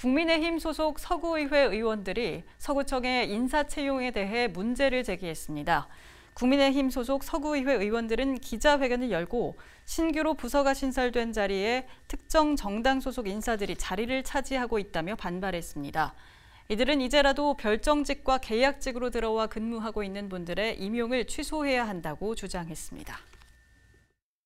국민의힘 소속 서구의회 의원들이 서구청의 인사채용에 대해 문제를 제기했습니다. 국민의힘 소속 서구의회 의원들은 기자회견을 열고 신규로 부서가 신설된 자리에 특정 정당 소속 인사들이 자리를 차지하고 있다며 반발했습니다. 이들은 이제라도 별정직과 계약직으로 들어와 근무하고 있는 분들의 임용을 취소해야 한다고 주장했습니다.